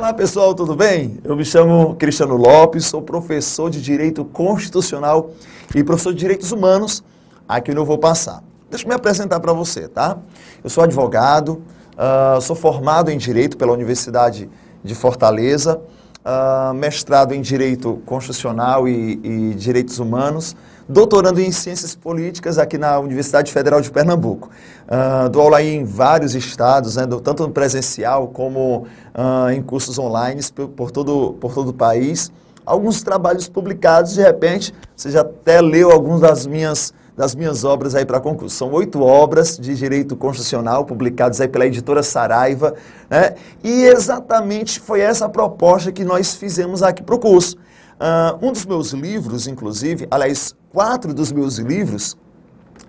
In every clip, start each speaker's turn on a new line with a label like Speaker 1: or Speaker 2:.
Speaker 1: Olá pessoal, tudo bem? Eu me chamo Cristiano Lopes, sou professor de Direito Constitucional e professor de Direitos Humanos aqui no Vou Passar. Deixa eu me apresentar para você, tá? Eu sou advogado, uh, sou formado em Direito pela Universidade de Fortaleza, uh, mestrado em Direito Constitucional e, e, Direitos Humanos, doutorando em Ciências Políticas aqui na Universidade Federal de Pernambuco. Uh, dou aula em vários estados, né, tanto no presencial como uh, em cursos online por, por, todo, por todo o país. Alguns trabalhos publicados, de repente, você já até leu alguns das minhas das minhas obras aí para concurso. São oito obras de direito constitucional publicadas aí pela editora Saraiva, né? E exatamente foi essa proposta que nós fizemos aqui para o curso. Uh, um dos meus livros, inclusive, aliás, quatro dos meus livros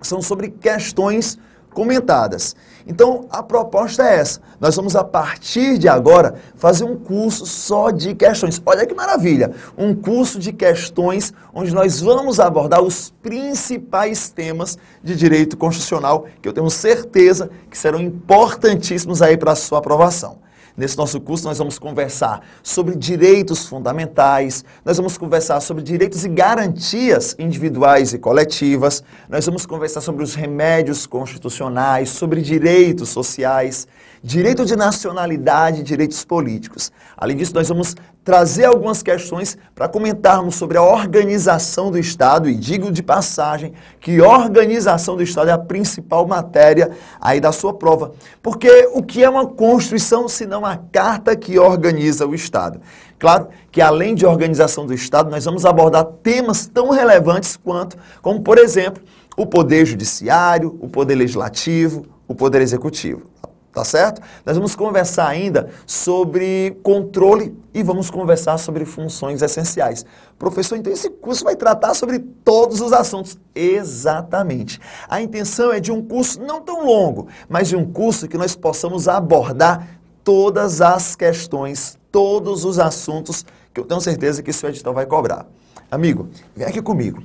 Speaker 1: são sobre questões comentadas. Então, a proposta é essa. Nós vamos, a partir de agora, fazer um curso só de questões. Olha que maravilha! Um curso de questões onde nós vamos abordar os principais temas de direito constitucional que eu tenho certeza que serão importantíssimos aí para a sua aprovação. Nesse nosso curso, nós vamos conversar sobre direitos fundamentais, nós vamos conversar sobre direitos e garantias individuais e coletivas, nós vamos conversar sobre os remédios constitucionais, sobre direitos sociais, direito de nacionalidade e direitos políticos. Além disso, nós vamos trazer algumas questões para comentarmos sobre a organização do Estado e digo de passagem que organização do Estado é a principal matéria aí da sua prova. Porque o que é uma Constituição se não a carta que organiza o Estado? Claro que além de organização do Estado, nós vamos abordar temas tão relevantes quanto, como por exemplo, o poder judiciário, o poder legislativo, o poder executivo tá certo? Nós vamos conversar ainda sobre controle e vamos conversar sobre funções essenciais. Professor, então esse curso vai tratar sobre todos os assuntos. Exatamente. A intenção é de um curso não tão longo, mas de um curso que nós possamos abordar todas as questões, todos os assuntos que eu tenho certeza que o seu edital vai cobrar. Amigo, vem aqui comigo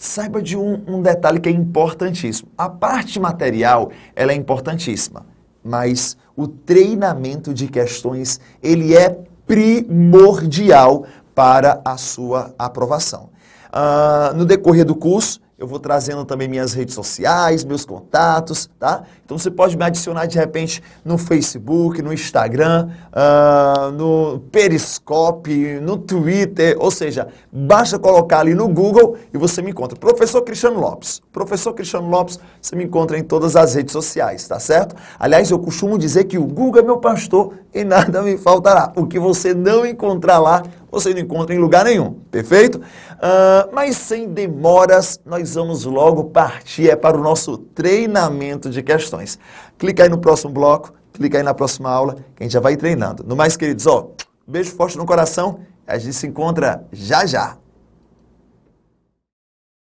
Speaker 1: saiba de um, um, detalhe que é importantíssimo. A parte material, ela é importantíssima mas o treinamento de questões, ele é primordial para a sua aprovação. Uh, no decorrer do curso, eu vou trazendo também minhas redes sociais, meus contatos, tá? Então você pode me adicionar de repente no Facebook, no Instagram, uh, no Periscope, no Twitter, ou seja, basta colocar ali no Google e você me encontra. Professor Cristiano Lopes. Professor Cristiano Lopes, você me encontra em todas as redes sociais, tá certo? Aliás, eu costumo dizer que o Google é meu pastor e nada me faltará. O que você não encontrar lá, você não encontra em lugar nenhum, perfeito? Uh, mas sem demoras, nós vamos logo partir é, para o nosso treinamento de questões. Clica aí no próximo bloco, clica aí na próxima aula, que a gente já vai treinando. No mais, queridos, ó, beijo forte no coração, a gente se encontra já já.